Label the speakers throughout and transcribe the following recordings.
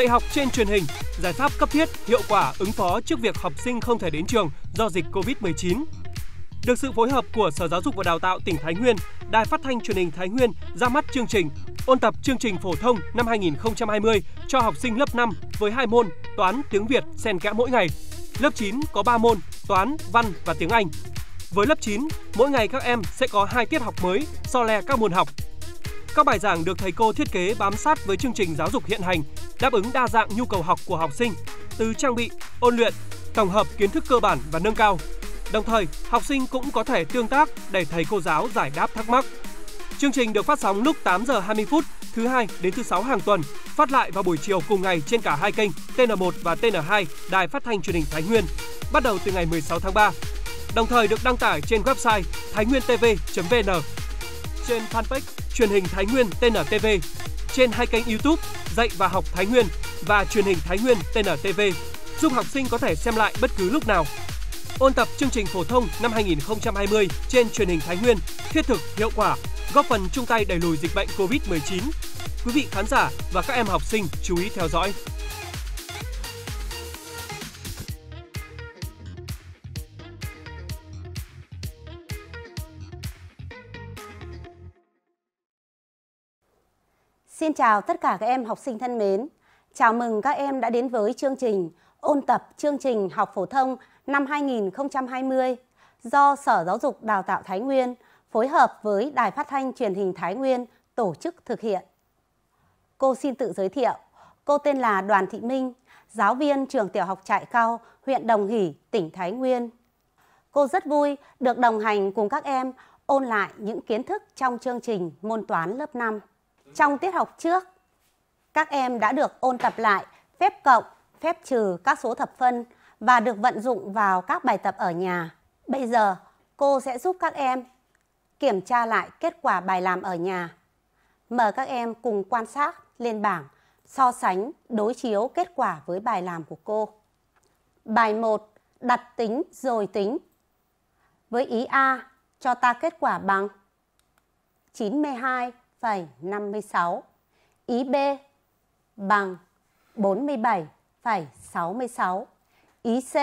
Speaker 1: Dạy học trên truyền hình, giải pháp cấp thiết, hiệu quả ứng phó trước việc học sinh không thể đến trường do dịch COVID-19. Được sự phối hợp của Sở Giáo dục và Đào tạo tỉnh Thái Nguyên, Đài Phát thanh Truyền hình Thái Nguyên ra mắt chương trình ôn tập chương trình phổ thông năm 2020 cho học sinh lớp 5 với hai môn toán, tiếng Việt xen kẽ mỗi ngày. Lớp 9 có 3 môn toán, văn và tiếng Anh. Với lớp 9, mỗi ngày các em sẽ có hai tiết học mới so le các môn học. Các bài giảng được thầy cô thiết kế bám sát với chương trình giáo dục hiện hành đáp ứng đa dạng nhu cầu học của học sinh từ trang bị, ôn luyện, tổng hợp kiến thức cơ bản và nâng cao. Đồng thời, học sinh cũng có thể tương tác để thầy cô giáo giải đáp thắc mắc. Chương trình được phát sóng lúc 8 giờ 20 phút thứ hai đến thứ sáu hàng tuần, phát lại vào buổi chiều cùng ngày trên cả hai kênh TN1 và TN2 Đài Phát thanh Truyền hình Thái Nguyên, bắt đầu từ ngày 16 tháng 3. Đồng thời được đăng tải trên website thainhuentv.vn, trên fanpage Truyền hình Thái Nguyên TNTV trên hai kênh YouTube Dạy và học Thái Nguyên và truyền hình Thái Nguyên TNTV, giúp học sinh có thể xem lại bất cứ lúc nào. Ôn tập chương trình phổ thông năm 2020 trên truyền hình Thái Nguyên thiết thực, hiệu quả, góp phần chung tay đẩy lùi dịch bệnh COVID-19. Quý vị khán giả và các em học sinh chú ý theo dõi.
Speaker 2: Xin chào tất cả các em học sinh thân mến. Chào mừng các em đã đến với chương trình ôn tập chương trình học phổ thông năm 2020 do Sở Giáo dục Đào tạo Thái Nguyên phối hợp với Đài Phát thanh Truyền hình Thái Nguyên tổ chức thực hiện. Cô xin tự giới thiệu, cô tên là Đoàn Thị Minh, giáo viên trường tiểu học Trại Cao, huyện Đồng Hỷ, tỉnh Thái Nguyên. Cô rất vui được đồng hành cùng các em ôn lại những kiến thức trong chương trình môn toán lớp 5. Trong tiết học trước, các em đã được ôn tập lại phép cộng, phép trừ các số thập phân và được vận dụng vào các bài tập ở nhà. Bây giờ, cô sẽ giúp các em kiểm tra lại kết quả bài làm ở nhà. Mời các em cùng quan sát lên bảng, so sánh, đối chiếu kết quả với bài làm của cô. Bài 1. Đặt tính rồi tính. Với ý A, cho ta kết quả bằng 92 57,56. Ý B bằng 47,66. Ý C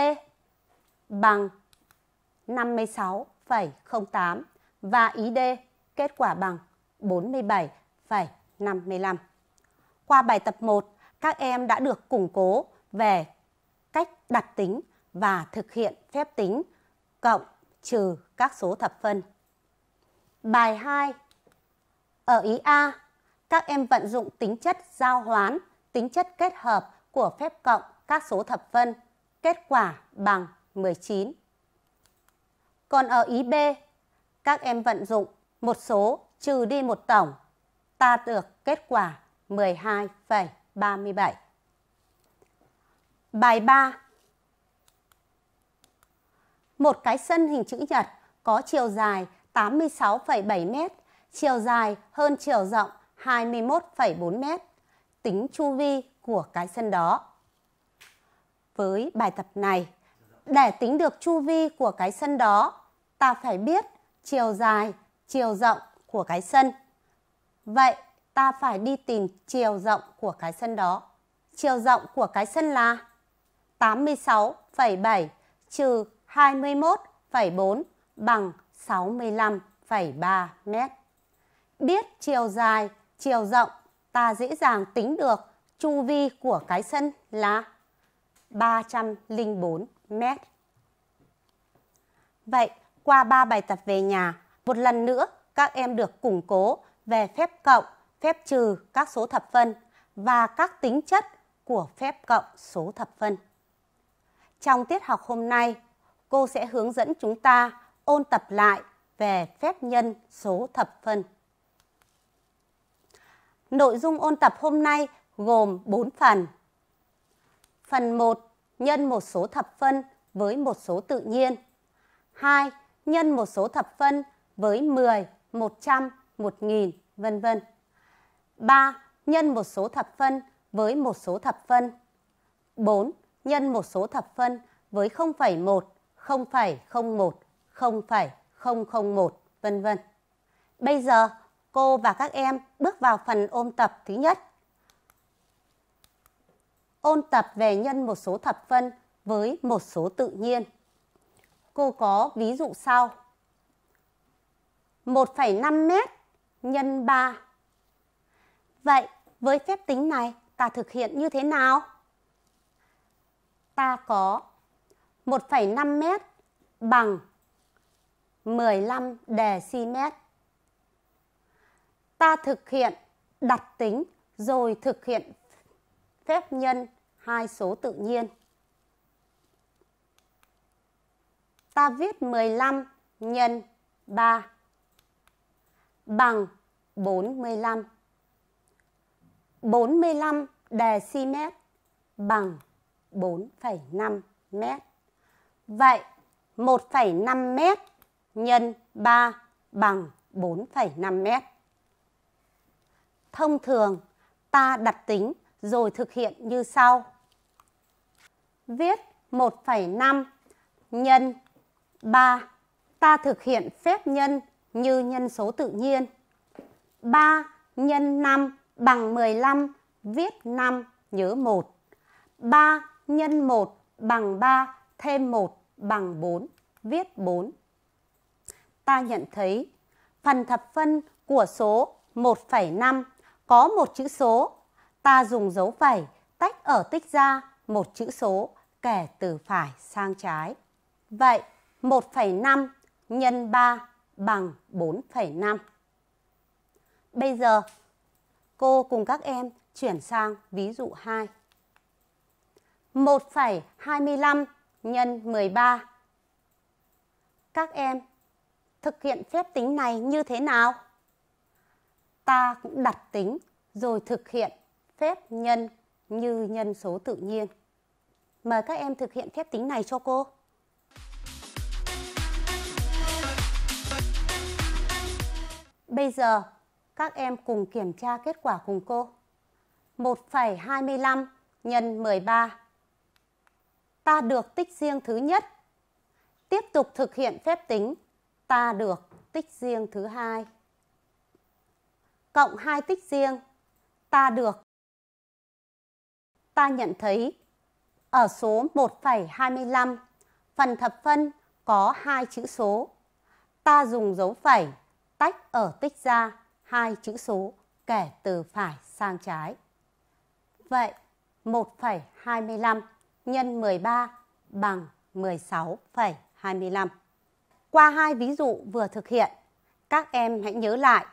Speaker 2: bằng 56,08 và ý D kết quả bằng 47,55. Qua bài tập 1, các em đã được củng cố về cách đặt tính và thực hiện phép tính cộng trừ các số thập phân. Bài 2 ở ý A, các em vận dụng tính chất giao hoán, tính chất kết hợp của phép cộng các số thập phân, kết quả bằng 19. Còn ở ý B, các em vận dụng một số trừ đi một tổng, ta được kết quả 12,37. Bài 3 Một cái sân hình chữ nhật có chiều dài 86,7 mét chiều dài hơn chiều rộng 21,4 mét, tính chu vi của cái sân đó. Với bài tập này, để tính được chu vi của cái sân đó, ta phải biết chiều dài, chiều rộng của cái sân. Vậy ta phải đi tìm chiều rộng của cái sân đó. Chiều rộng của cái sân là 86,7 trừ 21,4 bằng 65,3 mét. Biết chiều dài, chiều rộng, ta dễ dàng tính được chu vi của cái sân là 304 mét. Vậy, qua 3 bài tập về nhà, một lần nữa các em được củng cố về phép cộng, phép trừ các số thập phân và các tính chất của phép cộng số thập phân. Trong tiết học hôm nay, cô sẽ hướng dẫn chúng ta ôn tập lại về phép nhân số thập phân. Nội dung ôn tập hôm nay gồm 4 phần. Phần 1. Nhân một số thập phân với một số tự nhiên. 2. Nhân một số thập phân với 10, 100, 1000, vân vân. 3. Nhân một số thập phân với một số thập phân. 4. Nhân một số thập phân với 0,1, 0,01, 0,001, vân vân. Bây giờ cô và các em bước vào phần ôn tập thứ nhất. Ôn tập về nhân một số thập phân với một số tự nhiên. Cô có ví dụ sau. 1,5 m nhân 3. Vậy với phép tính này ta thực hiện như thế nào? Ta có 1,5 m bằng 15 decimet ta thực hiện đặt tính rồi thực hiện phép nhân hai số tự nhiên. Ta viết 15 nhân 3 bằng 45. 45 mét bằng 4,5 mét. Vậy 1,5 mét nhân 3 bằng 4,5 mét. Thông thường, ta đặt tính rồi thực hiện như sau. Viết 1,5 nhân 3. Ta thực hiện phép nhân như nhân số tự nhiên. 3 nhân 5 bằng 15, viết 5 nhớ 1. 3 nhân 1 bằng 3 thêm 1 bằng 4, viết 4. Ta nhận thấy phần thập phân của số 1,5 có một chữ số, ta dùng dấu phẩy tách ở tích ra một chữ số kể từ phải sang trái. Vậy 1,5 nhân 3 bằng 4,5. Bây giờ cô cùng các em chuyển sang ví dụ 2. 1,25 nhân 13. Các em thực hiện phép tính này như thế nào? ta cũng đặt tính rồi thực hiện phép nhân như nhân số tự nhiên. Mời các em thực hiện phép tính này cho cô. Bây giờ các em cùng kiểm tra kết quả cùng cô. 1,25 nhân 13. Ta được tích riêng thứ nhất. Tiếp tục thực hiện phép tính, ta được tích riêng thứ hai cộng hai tích riêng. Ta được. Ta nhận thấy ở số 1,25 phần thập phân có hai chữ số. Ta dùng dấu phẩy tách ở tích ra hai chữ số kể từ phải sang trái. Vậy 1,25 nhân 13 bằng 16,25. Qua hai ví dụ vừa thực hiện, các em hãy nhớ lại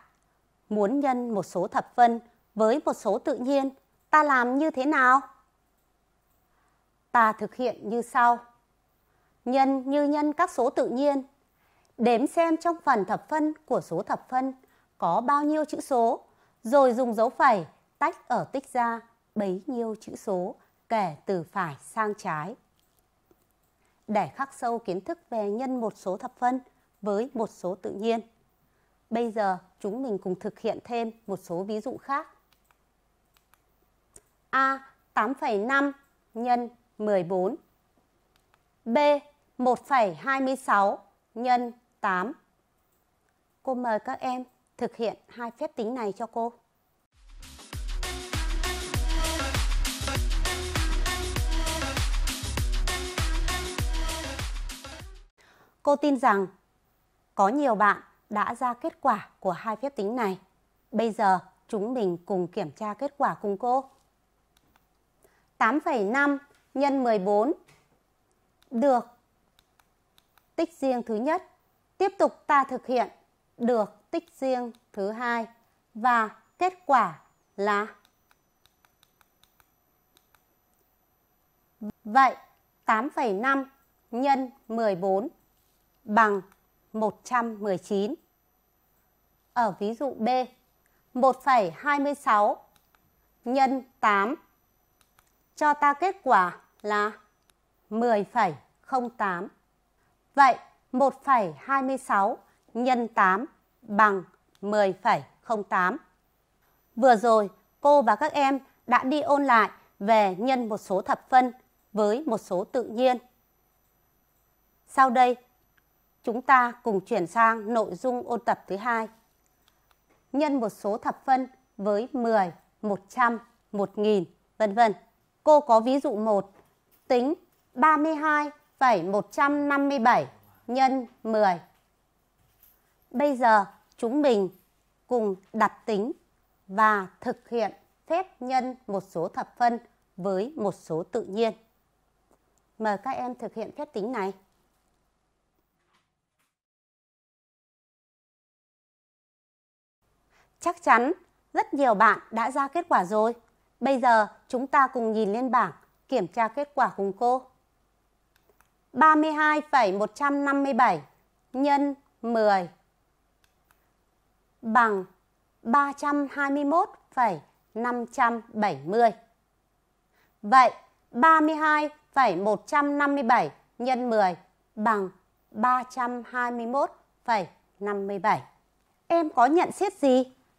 Speaker 2: muốn nhân một số thập phân với một số tự nhiên, ta làm như thế nào? Ta thực hiện như sau. Nhân như nhân các số tự nhiên. Đếm xem trong phần thập phân của số thập phân có bao nhiêu chữ số, rồi dùng dấu phẩy tách ở tích ra bấy nhiêu chữ số kể từ phải sang trái. Để khắc sâu kiến thức về nhân một số thập phân với một số tự nhiên, Bây giờ chúng mình cùng thực hiện thêm một số ví dụ khác. A 8,5 nhân 14. B 1,26 nhân 8. Cô mời các em thực hiện hai phép tính này cho cô. Cô tin rằng có nhiều bạn đã ra kết quả của hai phép tính này. Bây giờ chúng mình cùng kiểm tra kết quả cùng cô. 8,5 nhân 14 được tích riêng thứ nhất. Tiếp tục ta thực hiện được tích riêng thứ hai và kết quả là Vậy 8,5 nhân 14 bằng 119. Ở ví dụ B, 1,26 nhân 8 cho ta kết quả là 10,08. Vậy 1,26 nhân 8 bằng 10,08. Vừa rồi, cô và các em đã đi ôn lại về nhân một số thập phân với một số tự nhiên. Sau đây, Chúng ta cùng chuyển sang nội dung ôn tập thứ hai. Nhân một số thập phân với 10, 100, 1000, vân vân. Cô có ví dụ 1, tính 32,157 nhân 10. Bây giờ chúng mình cùng đặt tính và thực hiện phép nhân một số thập phân với một số tự nhiên. Mời các em thực hiện phép tính này. Chắc chắn rất nhiều bạn đã ra kết quả rồi. Bây giờ chúng ta cùng nhìn lên bảng kiểm tra kết quả cùng cô. 32,157 nhân 10 bằng 321,570. Vậy 32,157 nhân 10 bằng 321,57. Em có nhận xét gì?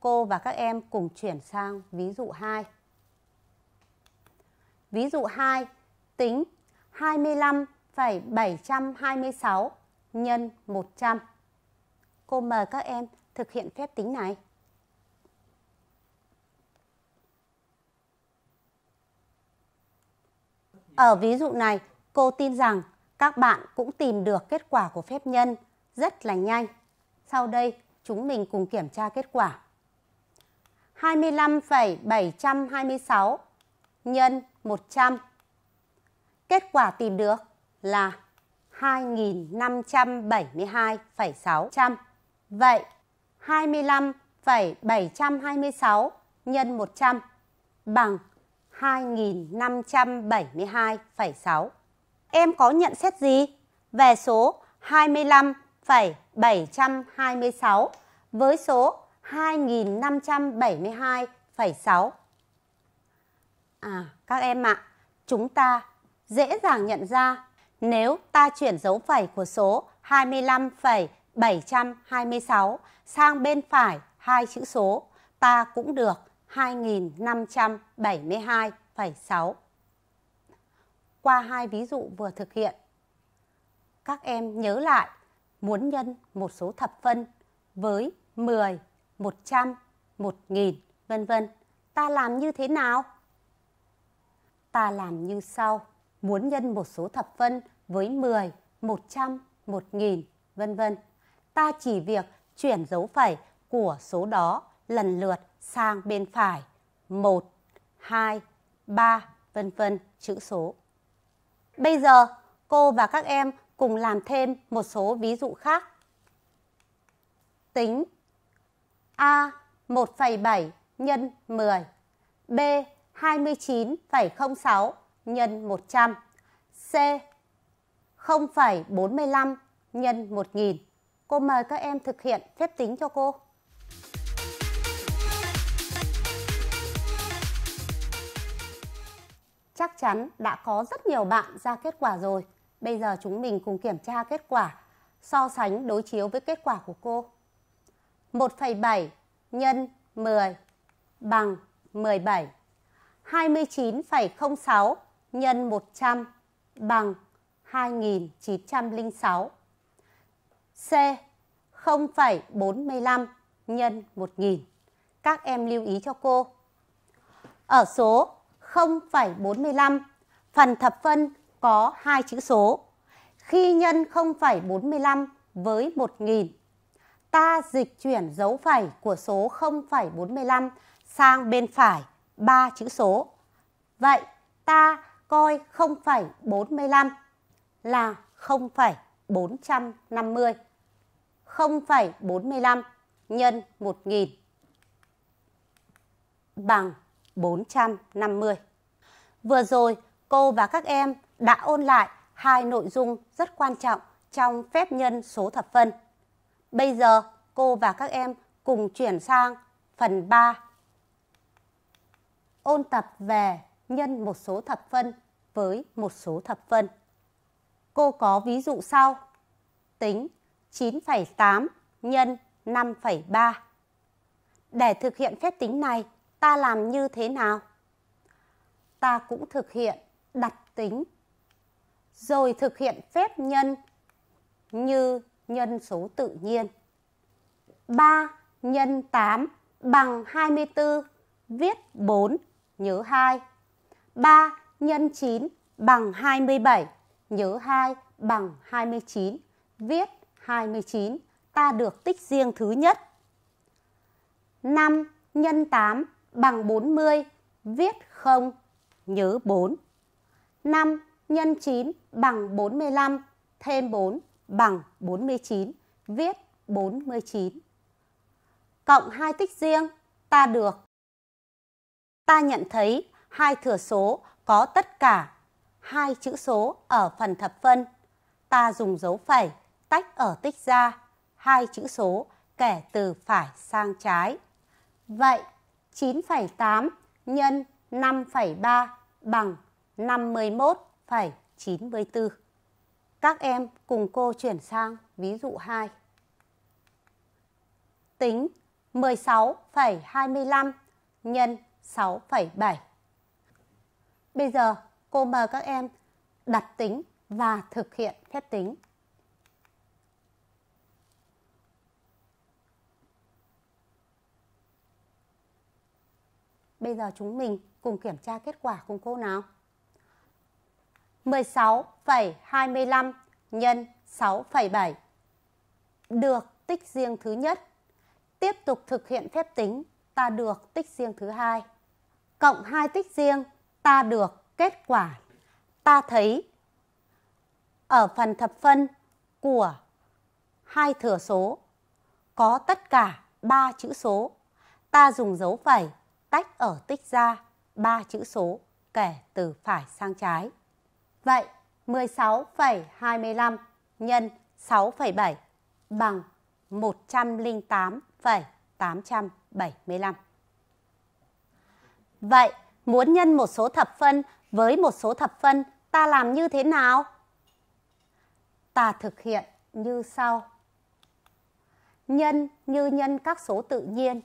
Speaker 2: cô và các em cùng chuyển sang ví dụ 2. Ví dụ 2, tính 25,726 nhân 100. Cô mời các em thực hiện phép tính này. Ở ví dụ này, cô tin rằng các bạn cũng tìm được kết quả của phép nhân rất là nhanh. Sau đây, chúng mình cùng kiểm tra kết quả. 25,726 nhân 100. Kết quả tìm được là 2.572,600. Vậy 25,726 nhân 100 bằng 2.572,6. Em có nhận xét gì về số 25,726 với số 2.572,6. À, các em ạ, à, chúng ta dễ dàng nhận ra nếu ta chuyển dấu phẩy của số 25,726 sang bên phải hai chữ số, ta cũng được 2.572,6. Qua hai ví dụ vừa thực hiện, các em nhớ lại muốn nhân một số thập phân với 10, 100, 1000, vân vân. Ta làm như thế nào? Ta làm như sau, muốn nhân một số thập phân với 10, 100, 1000, vân vân. Ta chỉ việc chuyển dấu phẩy của số đó lần lượt sang bên phải 1, 2, 3, vân vân chữ số. Bây giờ cô và các em cùng làm thêm một số ví dụ khác. Tính A. 1,7 nhân 10 B. 29,06 nhân 100 C. 0,45 nhân 1000 Cô mời các em thực hiện phép tính cho cô. Chắc chắn đã có rất nhiều bạn ra kết quả rồi. Bây giờ chúng mình cùng kiểm tra kết quả, so sánh đối chiếu với kết quả của cô. 1,7 nhân 10 bằng 17. 29,06 nhân 100 bằng 2906. C 0,45 nhân 1000. Các em lưu ý cho cô. Ở số 0,45, phần thập phân có hai chữ số. Khi nhân 0,45 với 1000 ta dịch chuyển dấu phẩy của số 0,45 sang bên phải ba chữ số. Vậy ta coi 0,45 là 0,450. 0,45 nhân 1000 bằng 450. Vừa rồi cô và các em đã ôn lại hai nội dung rất quan trọng trong phép nhân số thập phân. Bây giờ cô và các em cùng chuyển sang phần 3. Ôn tập về nhân một số thập phân với một số thập phân. Cô có ví dụ sau. Tính 9,8 nhân 5,3. Để thực hiện phép tính này, ta làm như thế nào? Ta cũng thực hiện đặt tính, rồi thực hiện phép nhân như nhân số tự nhiên. 3 nhân 8 bằng 24, viết 4, nhớ 2. 3 nhân 9 bằng 27, nhớ 2 bằng 29, viết 29, ta được tích riêng thứ nhất. 5 nhân 8 bằng 40, viết 0, nhớ 4. 5 nhân 9 bằng 45, thêm 4, bằng 49, viết 49. Cộng hai tích riêng, ta được. Ta nhận thấy hai thừa số có tất cả hai chữ số ở phần thập phân. Ta dùng dấu phẩy tách ở tích ra hai chữ số kể từ phải sang trái. Vậy 9,8 nhân 5,3 bằng 51,94. Các em cùng cô chuyển sang ví dụ 2. Tính 16,25 nhân 6,7. Bây giờ cô mời các em đặt tính và thực hiện phép tính. Bây giờ chúng mình cùng kiểm tra kết quả cùng cô nào. 16,25 nhân 6,7. Được tích riêng thứ nhất. Tiếp tục thực hiện phép tính, ta được tích riêng thứ hai. Cộng 2 tích riêng, ta được kết quả. Ta thấy ở phần thập phân của hai thừa số có tất cả 3 chữ số. Ta dùng dấu phẩy tách ở tích ra 3 chữ số kể từ phải sang trái. Vậy 16,25 nhân 6,7 bằng 108,875. Vậy muốn nhân một số thập phân với một số thập phân ta làm như thế nào? Ta thực hiện như sau. Nhân như nhân các số tự nhiên.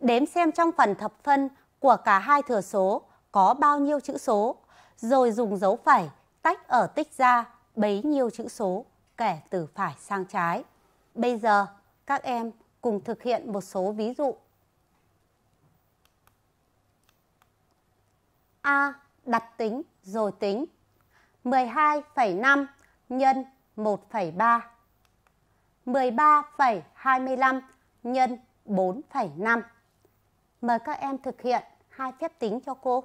Speaker 2: Đếm xem trong phần thập phân của cả hai thừa số có bao nhiêu chữ số, rồi dùng dấu phẩy tách ở tích ra bấy nhiêu chữ số kể từ phải sang trái. Bây giờ các em cùng thực hiện một số ví dụ. A. Đặt tính rồi tính 12,5 nhân 1,3 13,25 nhân 4,5 Mời các em thực hiện hai phép tính cho cô.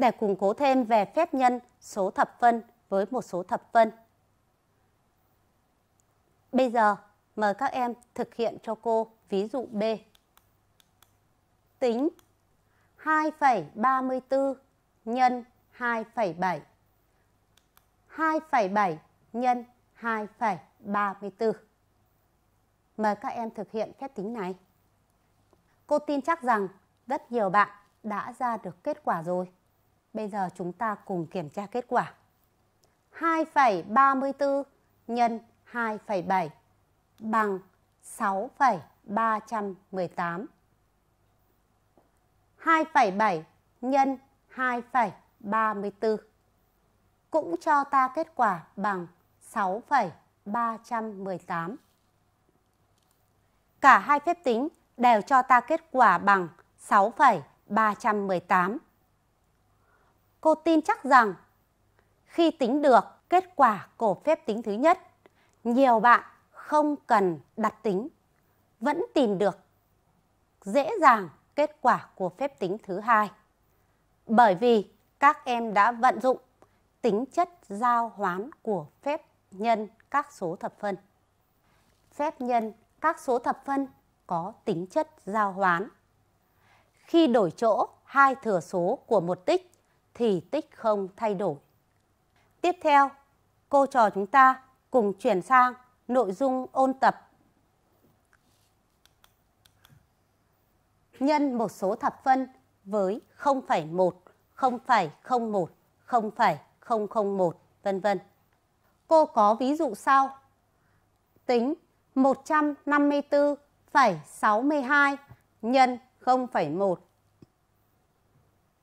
Speaker 2: để củng cố thêm về phép nhân số thập phân với một số thập phân. Bây giờ, mời các em thực hiện cho cô ví dụ B. Tính 2,34 nhân 2,7. 2,7 nhân 2,34. Mời các em thực hiện phép tính này. Cô tin chắc rằng rất nhiều bạn đã ra được kết quả rồi. Bây giờ chúng ta cùng kiểm tra kết quả. 2,34 nhân 2,7 bằng 6,318. 2,7 nhân 2,34 cũng cho ta kết quả bằng 6,318. Cả hai phép tính đều cho ta kết quả bằng 6,318 cô tin chắc rằng khi tính được kết quả của phép tính thứ nhất, nhiều bạn không cần đặt tính, vẫn tìm được dễ dàng kết quả của phép tính thứ hai. Bởi vì các em đã vận dụng tính chất giao hoán của phép nhân các số thập phân. Phép nhân các số thập phân có tính chất giao hoán. Khi đổi chỗ hai thừa số của một tích thì tích không thay đổi. Tiếp theo, cô trò chúng ta cùng chuyển sang nội dung ôn tập. Nhân một số thập phân với 0,1, 0,01, 0,001, vân vân. Cô có ví dụ sau. Tính 154,62 nhân 0,1.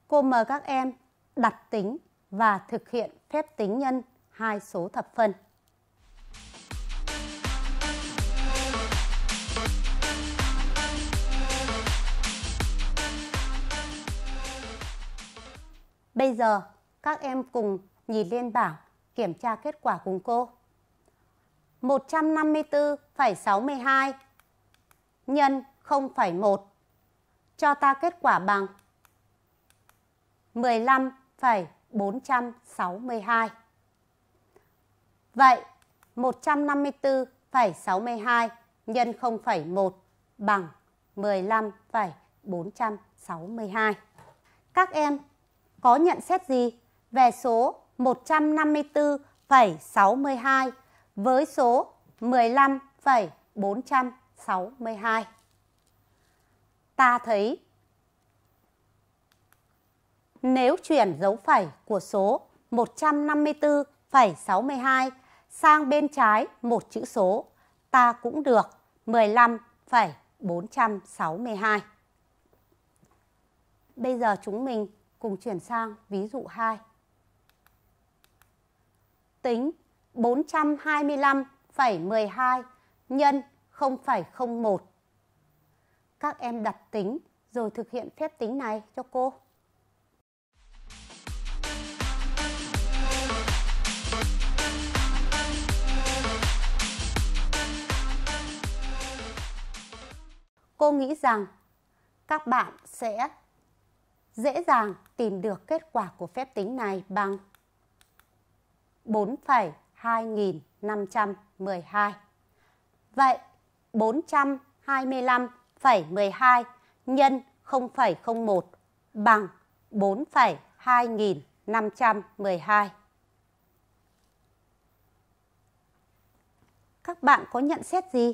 Speaker 2: Cô mời các em đặt tính và thực hiện phép tính nhân hai số thập phân. Bây giờ các em cùng nhìn lên bảng kiểm tra kết quả cùng cô. 154,62 nhân 0,1 cho ta kết quả bằng 15 phẩy 462. Vậy 154,62 nhân 0,1 bằng 15,462. Các em có nhận xét gì về số 154,62 với số 15,462? Ta thấy nếu chuyển dấu phẩy của số 154,62 sang bên trái một chữ số, ta cũng được 15,462. Bây giờ chúng mình cùng chuyển sang ví dụ 2. Tính 425,12 nhân 0,01. Các em đặt tính rồi thực hiện phép tính này cho cô. Cô nghĩ rằng các bạn sẽ dễ dàng tìm được kết quả của phép tính này bằng 4,2512. Vậy 425,12 nhân 0,01 bằng 4,2512. Các bạn có nhận xét gì?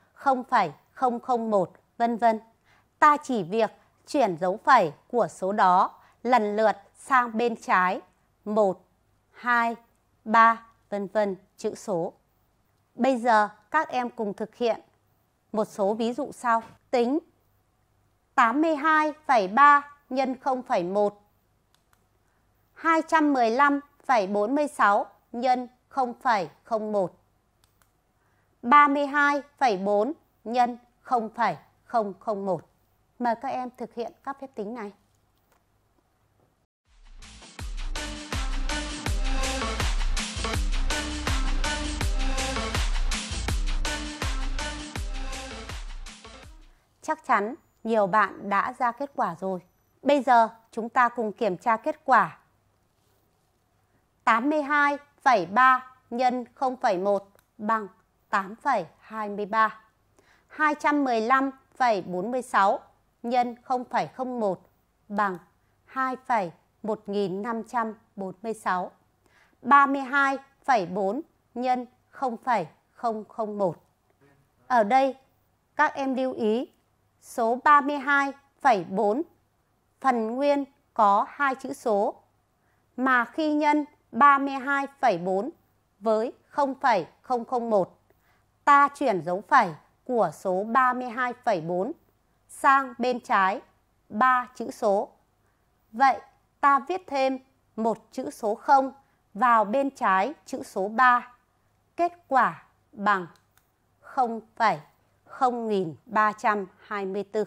Speaker 2: 0,001 vân vân. Ta chỉ việc chuyển dấu phẩy của số đó lần lượt sang bên trái 1, 2, 3 vân vân chữ số. Bây giờ các em cùng thực hiện một số ví dụ sau. Tính 82,3 nhân 0,1 215,46 nhân 0,01 32,4 nhân 0,001. Mời các em thực hiện các phép tính này. Chắc chắn nhiều bạn đã ra kết quả rồi. Bây giờ chúng ta cùng kiểm tra kết quả. 82,3 nhân 0,1 bằng 8,23, 215,46 nhân 0,01 bằng 2,1546, 32,4 nhân 0,001. Ở đây, các em lưu ý số 32,4 phần nguyên có hai chữ số mà khi nhân 32,4 với 0,001 ta chuyển dấu phẩy của số 32,4 sang bên trái 3 chữ số. Vậy ta viết thêm một chữ số 0 vào bên trái chữ số 3. Kết quả bằng 0,0324.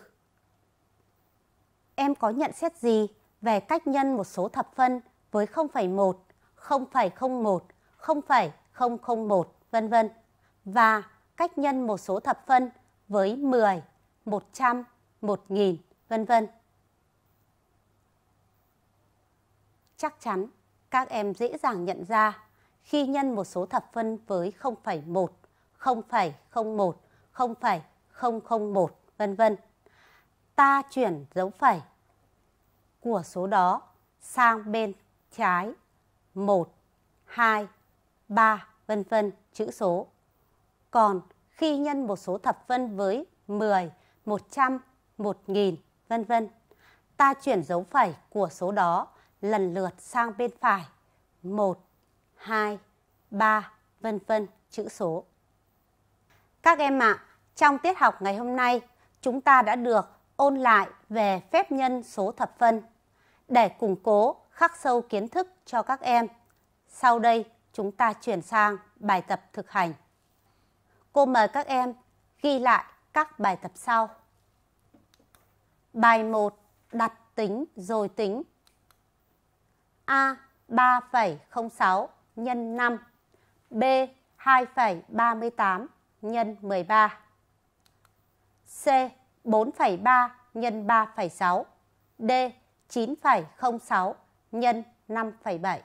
Speaker 2: Em có nhận xét gì về cách nhân một số thập phân với 0,1, 0,01, 0,001, vân vân? và cách nhân một số thập phân với 10, 100, 1000, vân vân. Chắc chắn các em dễ dàng nhận ra khi nhân một số thập phân với 0,1, 0,01, 0,001, vân vân. Ta chuyển dấu phẩy của số đó sang bên trái 1, 2, 3, vân vân, chữ số còn khi nhân một số thập phân với 10, 100, 1000, vân vân. Ta chuyển dấu phẩy của số đó lần lượt sang bên phải 1, 2, 3, vân vân chữ số. Các em ạ, à, trong tiết học ngày hôm nay, chúng ta đã được ôn lại về phép nhân số thập phân để củng cố khắc sâu kiến thức cho các em. Sau đây, chúng ta chuyển sang bài tập thực hành. Cô mời các em ghi lại các bài tập sau. Bài 1. Đặt tính rồi tính. A. 3,06 nhân 5. B. 2,38 nhân 13. C. 4,3 nhân 3,6. D. 9,06 nhân 5,7.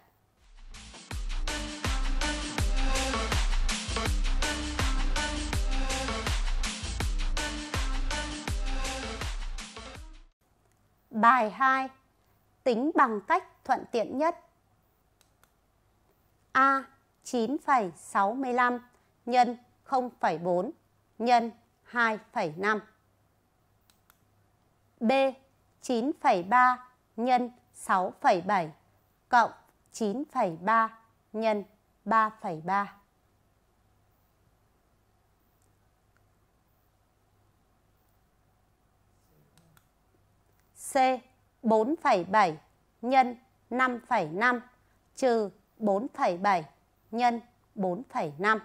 Speaker 2: Bài 2. Tính bằng cách thuận tiện nhất. A 9,65 nhân 0,4 nhân 2,5. B 9,3 nhân 6,7 cộng 9,3 nhân 3,3. C 4,7 nhân 5,5 trừ 4,7 nhân 4,5.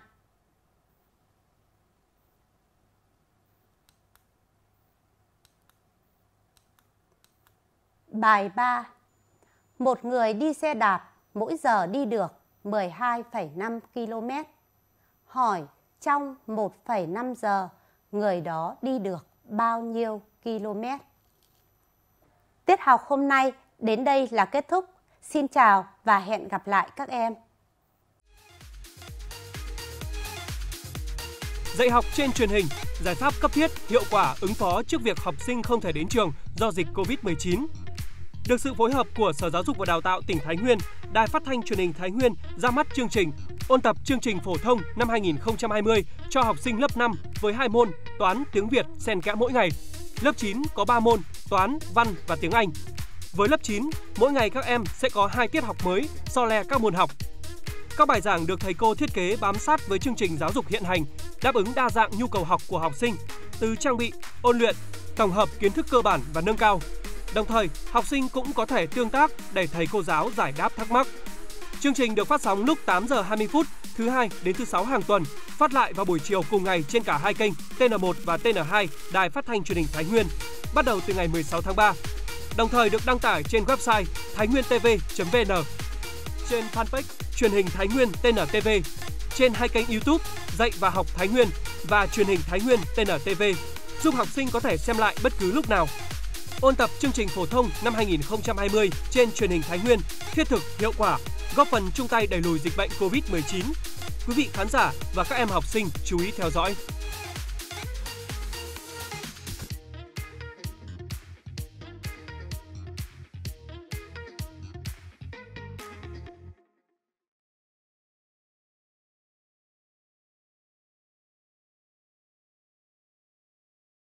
Speaker 2: Bài 3. Một người đi xe đạp mỗi giờ đi được 12,5 km. Hỏi trong 1,5 giờ người đó đi được bao nhiêu km? Tiết học hôm nay đến đây là kết thúc. Xin chào và hẹn gặp lại các em.
Speaker 1: Dạy học trên truyền hình, giải pháp cấp thiết, hiệu quả ứng phó trước việc học sinh không thể đến trường do dịch Covid-19. Được sự phối hợp của Sở Giáo dục và Đào tạo tỉnh Thái Nguyên, Đài Phát thanh Truyền hình Thái Nguyên ra mắt chương trình ôn tập chương trình phổ thông năm 2020 cho học sinh lớp 5 với hai môn toán, tiếng Việt xen kẽ mỗi ngày Lớp 9 có 3 môn toán, văn và tiếng Anh. Với lớp 9, mỗi ngày các em sẽ có hai tiết học mới so le các môn học. Các bài giảng được thầy cô thiết kế bám sát với chương trình giáo dục hiện hành, đáp ứng đa dạng nhu cầu học của học sinh, từ trang bị, ôn luyện, tổng hợp kiến thức cơ bản và nâng cao. Đồng thời, học sinh cũng có thể tương tác để thầy cô giáo giải đáp thắc mắc. Chương trình được phát sóng lúc 8 giờ 20 phút thứ hai đến thứ sáu hàng tuần, phát lại vào buổi chiều cùng ngày trên cả hai kênh TN1 và TN2 Đài Phát thanh Truyền hình Thái Nguyên, bắt đầu từ ngày 16 tháng 3. Đồng thời được đăng tải trên website thái nguyên tv vn trên fanpage Truyền hình Thái Nguyên TNTV, trên hai kênh YouTube Dạy và học Thái Nguyên và Truyền hình Thái Nguyên TNTV, giúp học sinh có thể xem lại bất cứ lúc nào. Ôn tập chương trình phổ thông năm 2020 trên Truyền hình Thái Nguyên, thiết thực, hiệu quả góp phần chung tay đẩy lùi dịch bệnh COVID-19. Quý vị khán giả và các em học sinh chú ý theo dõi.